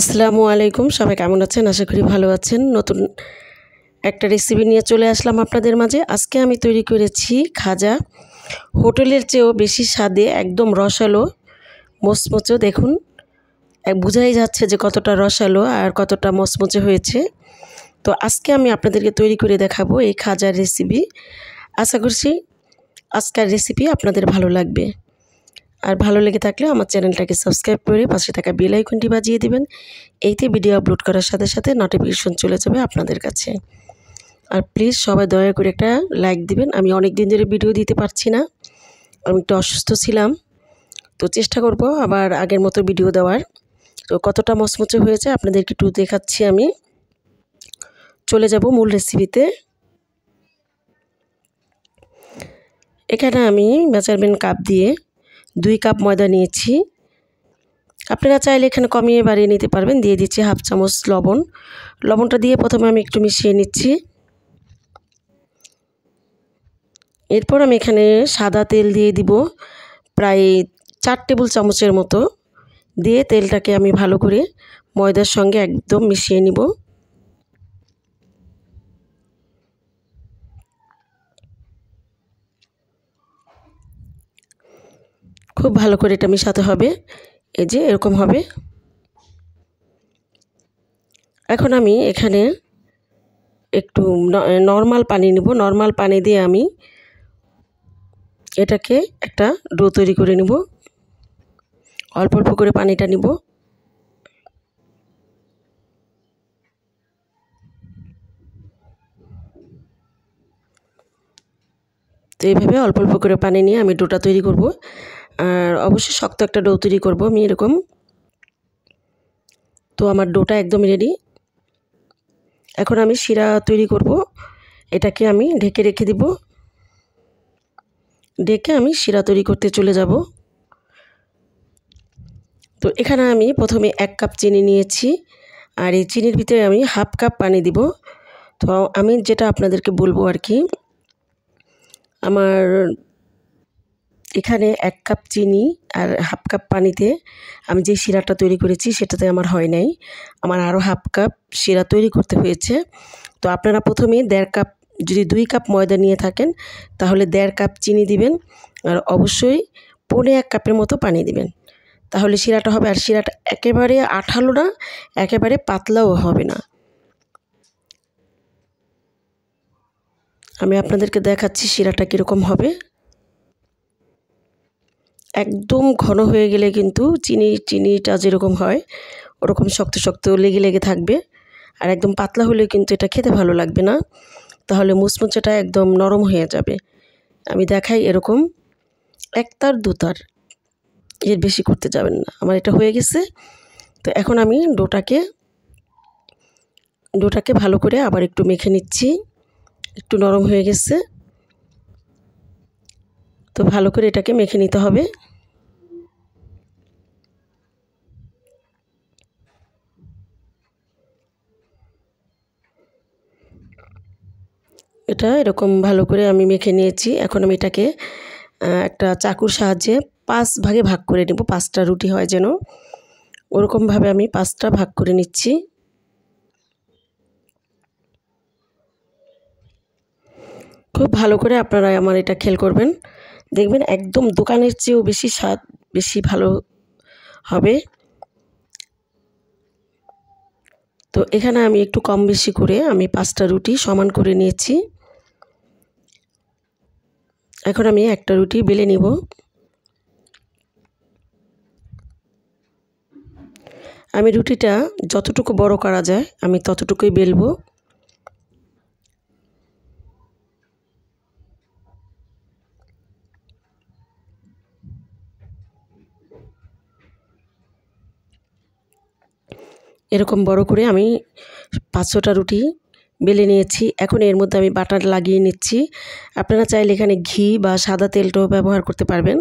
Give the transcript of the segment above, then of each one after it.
আসসালামু আলাইকুম সবাই কেমন আছেন আশা করি ভালো আছেন নতুন একটা রেসিপি নিয়ে চলে আসলাম আপনাদের মাঝে আজকে আমি তৈরি করেছি খাজা হোটেলের চেয়েও বেশি স্বাদে একদম রসালো মচমচো দেখুন এক বোঝাই যাচ্ছে যে কতটা রসালো আর কতটা মচমচে হয়েছে তো আজকে আমি আপনাদেরকে তৈরি করে দেখাবো এই খাজার রেসিপি আশা করছি আজকের রেসিপি আপনাদের ভালো লাগবে আর ভালো লেগে থাকলে আমার চ্যানেলটাকে সাবস্ক্রাইব করে পাশে থাকা বেল আইকনটি বাজিয়ে দিবেন এইতে ভিডিও আপলোড করার সাথে সাথে নোটিফিকেশন চলে যাবে আপনাদের কাছে আর প্লিজ সবাই দয়া করে একটা লাইক দিবেন আমি অনেক দিন ধরে ভিডিও দিতে পারছি না আমি একটু অসুস্থ ছিলাম তো চেষ্টা করব আবার আগের মতো ভিডিও দেওয়ার তো কতটা মচমচে হয়েছে আপনাদেরকে একটু দেখাচ্ছি আমি চলে যাব মূল রেসিপিতে এখানে আমি মেজারমেন্ট কাপ দিয়ে দুই কাপ ময়দা নিয়েছি আপনারা চাইলে এখানে কমিয়ে বাড়িয়ে নিতে পারবেন দিয়ে দিচ্ছি হাফ চামচ লবণ লবণটা দিয়ে প্রথমে আমি একটু মিশিয়ে নিচ্ছি এরপর আমি এখানে সাদা তেল দিয়ে দিব প্রায় চার টেবিল চামচের মতো দিয়ে তেলটাকে আমি ভালো করে ময়দার সঙ্গে একদম মিশিয়ে নিব খুব ভালো করে এটা মিশাতে হবে এই যে এরকম হবে এখন আমি এখানে একটু নর্মাল পানি নিব নর্মাল পানি দিয়ে আমি এটাকে একটা ডো তৈরি করে নিব অল্প অল্প করে পানিটা নিব তো এইভাবে অল্প অল্প করে পানি নিয়ে আমি ডোটা তৈরি করব আর অবশ্যই শক্ত একটা ডো তৈরি করবো আমি এরকম তো আমার ডোটা একদম রেডি এখন আমি শিরা তৈরি করব এটাকে আমি ঢেকে রেখে দিব ডেকে আমি শিরা তৈরি করতে চলে যাব তো এখানে আমি প্রথমে এক কাপ চিনি নিয়েছি আর এই চিনির ভিতরে আমি হাফ কাপ পানি দিব তো আমি যেটা আপনাদেরকে বলবো আর কি আমার এখানে এক কাপ চিনি আর হাফ কাপ পানিতে আমি যে শিরাটা তৈরি করেছি সেটাতে আমার হয় নাই আমার আরও হাফ কাপ শিরা তৈরি করতে হয়েছে তো আপনারা প্রথমে দেড় কাপ যদি দুই কাপ ময়দা নিয়ে থাকেন তাহলে দেড় কাপ চিনি দিবেন আর অবশ্যই পনে এক কাপের মতো পানি দিবেন তাহলে শিরাটা হবে আর শিরাটা একেবারে আঠালো না একেবারে পাতলাও হবে না আমি আপনাদেরকে দেখাচ্ছি শিরাটা কীরকম হবে একদম ঘন হয়ে গেলে কিন্তু চিনি চিনিটা যেরকম হয় ওরকম শক্ত শক্ত লেগে লেগে থাকবে আর একদম পাতলা হলে কিন্তু এটা খেতে ভালো লাগবে না তাহলে মুচমুচাটা একদম নরম হয়ে যাবে আমি দেখাই এরকম একতার দুতার এর বেশি করতে যাবেন না আমার এটা হয়ে গেছে তো এখন আমি ডোটাকে ডোটাকে ভালো করে আবার একটু মেখে নিচ্ছি একটু নরম হয়ে গেছে তো ভালো করে এটাকে মেখে নিতে হবে এটা এরকম ভালো করে আমি মেখে নিয়েছি এখন আমি এটাকে একটা চাকুর সাহায্যে পাঁচ ভাগে ভাগ করে নেব পাঁচটা রুটি হয় যেন ওরকমভাবে আমি পাঁচটা ভাগ করে নিচ্ছি খুব ভালো করে আপনারা আমার এটা খেল করবেন দেখবেন একদম দোকানের চেয়েও বেশি স্বাদ বেশি ভালো হবে তো এখানে আমি একটু কম বেশি করে আমি পাঁচটা রুটি সমান করে নিয়েছি এখন আমি একটা রুটি বেলে নিব আমি রুটিটা যতটুকু বড় করা যায় আমি ততটুকুই বেলবো এরকম বড় করে আমি পাঁচশোটা রুটি বেলে নিয়েছি এখন এর মধ্যে আমি বাটার লাগিয়ে নিচ্ছি আপনারা চাইলে এখানে ঘি বা সাদা তেলটাও ব্যবহার করতে পারবেন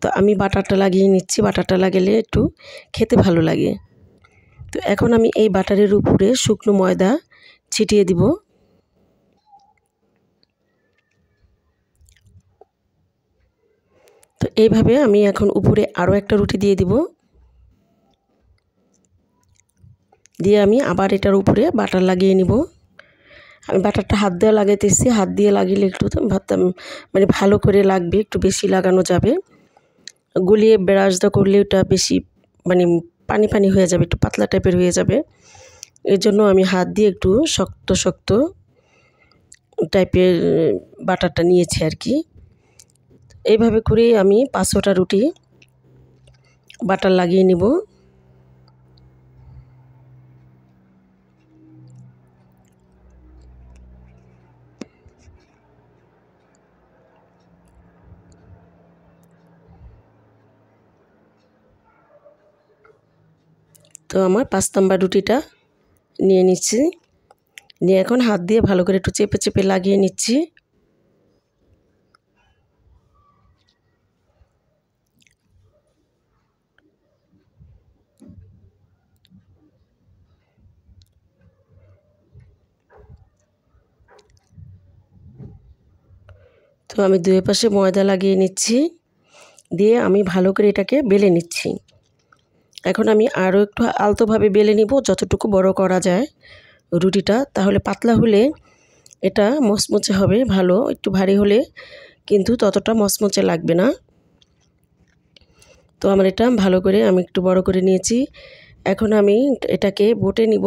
তো আমি বাটারটা লাগিয়ে নিচ্ছি বাটারটা লাগালে একটু খেতে ভালো লাগে তো এখন আমি এই বাটারের উপরে শুকনো ময়দা ছিটিয়ে দিব তো এইভাবে আমি এখন উপরে আরও একটা রুটি দিয়ে দিব দিয়ে আমি আবার এটার উপরে বাটার লাগিয়ে নিব আমি বাটারটা হাত দিয়ে লাগাইতেছি হাত দিয়ে লাগিলে একটু ভাবতাম মানে ভালো করে লাগবে একটু বেশি লাগানো যাবে গুলিয়ে ব্রাশ দা করলে ওটা বেশি মানে পানি পানি হয়ে যাবে একটু পাতলা টাইপের হয়ে যাবে এর জন্য আমি হাত দিয়ে একটু শক্ত শক্ত টাইপের বাটারটা নিয়েছি আর কি এইভাবে করেই আমি পাঁচশোটা রুটি বাটার লাগিয়ে নেবো তো আমার পাঁচ নাম্বার রুটিটা নিয়ে নিচ্ছি নিয়ে এখন হাত দিয়ে ভালো করে একটু চেপে চেপে লাগিয়ে নিচ্ছি তো আমি দুয়ে পাশে ময়দা লাগিয়ে নিচ্ছি দিয়ে আমি ভালো করে এটাকে বেলে নিচ্ছি এখন আমি আরও একটু আলতোভাবে বেলে নিব যতটুকু বড় করা যায় রুটিটা তাহলে পাতলা হলে এটা মচমচে হবে ভালো একটু ভারী হলে কিন্তু ততটা মচমচে লাগবে না তো আমার এটা ভালো করে আমি একটু বড় করে নিয়েছি এখন আমি এটাকে বটে নিব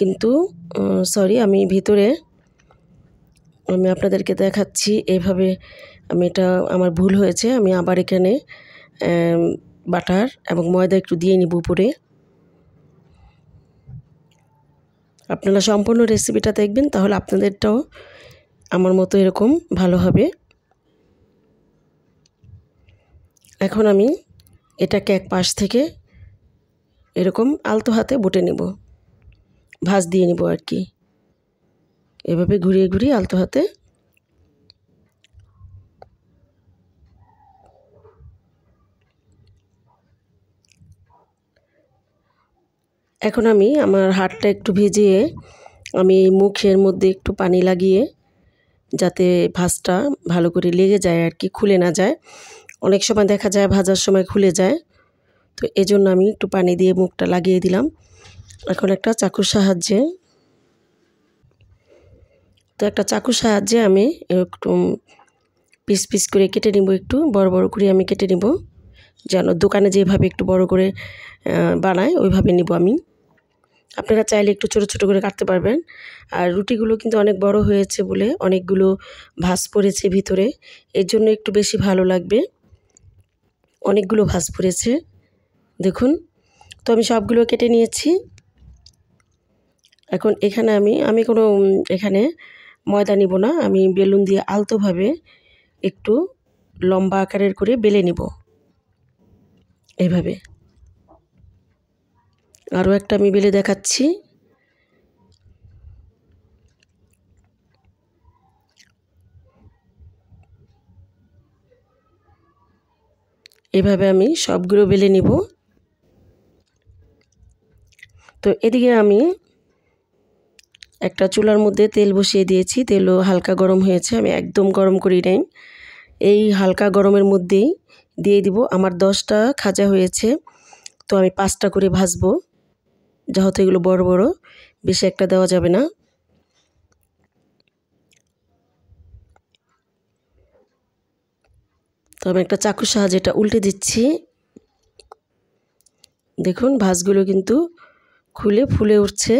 কিন্তু সরি আমি ভিতরে আমি আপনাদেরকে দেখাচ্ছি এভাবে আমি এটা আমার ভুল হয়েছে আমি আবার এখানে বাটার এবং ময়দা একটু দিয়ে নিব উপরে আপনারা সম্পূর্ণ রেসিপিটা দেখবেন তাহলে আপনাদেরটাও আমার মতো এরকম ভালো হবে এখন আমি এটাকে এক পাশ থেকে এরকম আলতো হাতে বুটে নেব ভাজ দিয়ে নেব আর কি এভাবে ঘুরিয়ে ঘুরিয়ে আলতো হাতে এখন আমি আমার হাতটা একটু ভিজিয়ে আমি মুখের মধ্যে একটু পানি লাগিয়ে যাতে ভাজটা ভালো করে লেগে যায় আর কি খুলে না যায় অনেক সময় দেখা যায় ভাজার সময় খুলে যায় তো এজন্য আমি একটু পানি দিয়ে মুখটা লাগিয়ে দিলাম এখন একটা চাকুর সাহায্যে তো একটা চাকুর সাহায্যে আমি একটু পিস পিস করে কেটে নিব একটু বড় বড় করে আমি কেটে নেব যেন দোকানে যেভাবে একটু বড় করে বানায় ওইভাবে নেব আমি আপনারা চাইলে একটু ছোট ছোট করে কাটতে পারবেন আর রুটিগুলো কিন্তু অনেক বড় হয়েছে বলে অনেকগুলো ভাস পড়েছে ভিতরে এর জন্য একটু বেশি ভালো লাগবে অনেকগুলো ভাস পড়েছে দেখুন তো আমি সবগুলো কেটে নিয়েছি এখন এখানে আমি আমি কোনো এখানে ময়দা নিব না আমি বেলুন দিয়ে আলতোভাবে একটু লম্বা আকারের করে বেলে নিব এইভাবে আরও একটা আমি বেলে দেখাচ্ছি এভাবে আমি সবগুলো বেলে নিব তো এদিকে আমি একটা চুলার মধ্যে তেল বসিয়ে দিয়েছি তেলও হালকা গরম হয়েছে আমি একদম গরম করি নাই এই হালকা গরমের মধ্যেই দিয়ে দিব আমার দশটা খাজা হয়েছে তো আমি পাঁচটা করে ভাজবো যেহেতু এগুলো বড় বড় বেশি একটা দেওয়া যাবে না তো আমি একটা চাকুর সাহায্যে এটা উল্টে দিচ্ছি দেখুন ভাজগুলো কিন্তু খুলে ফুলে উঠছে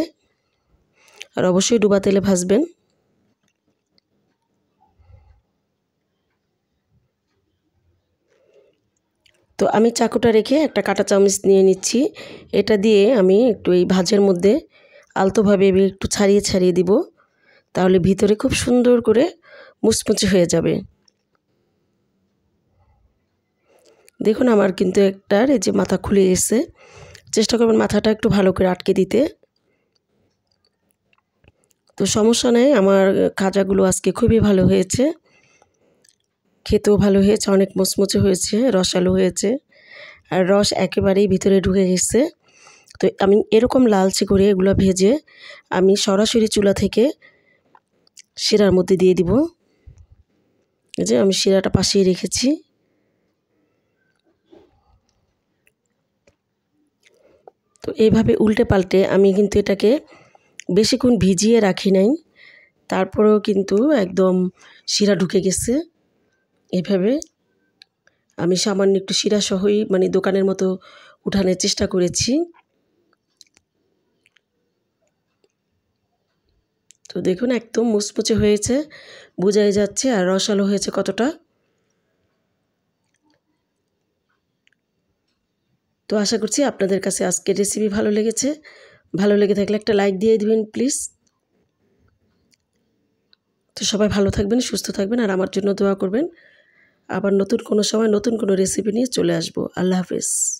আর অবশ্যই ডুবা তেলে ভাজবেন তো আমি চাকুটা রেখে একটা কাটা চামচ নিয়ে নিচ্ছি এটা দিয়ে আমি একটু এই ভাজের মধ্যে আলতোভাবে একটু ছাড়িয়ে ছাড়িয়ে দিব তাহলে ভিতরে খুব সুন্দর করে মুচমুচে হয়ে যাবে দেখুন আমার কিন্তু একটার এই যে মাথা খুলে গেছে চেষ্টা করবেন মাথাটা একটু ভালো করে আটকে দিতে তো সমস্যা নেই আমার খাজাগুলো আজকে খুবই ভালো হয়েছে খেতেও ভালো হয়েছে অনেক মচমচে হয়েছে রসালো হয়েছে আর রস একেবারেই ভিতরে ঢুকে গেছে তো আমি এরকম লালচে করে এগুলো ভেজে আমি সরাসরি চুলা থেকে শিরার মধ্যে দিয়ে দিব এই যে আমি শিরাটা পাশেই রেখেছি তো এইভাবে উল্টে পাল্টে আমি কিন্তু এটাকে বেশিক্ষণ ভিজিয়ে রাখি নাই তারপরেও কিন্তু একদম শিরা ঢুকে গেছে এভাবে আমি সামান্য একটু শিরাসহই মানে দোকানের মতো উঠানোর চেষ্টা করেছি তো দেখুন একদম মুচমুচে হয়েছে বোঝাই যাচ্ছে আর রসালো হয়েছে কতটা তো আশা করছি আপনাদের কাছে আজকের রেসিপি ভালো লেগেছে ভালো লেগে থাকলে একটা লাইক দিয়ে দেবেন প্লিজ তো সবাই ভালো থাকবেন সুস্থ থাকবেন আর আমার জন্য দোয়া করবেন আবার নতুন কোনো সময় নতুন কোনো রেসিপি নিয়ে চলে আসবো আল্লাহ হাফেজ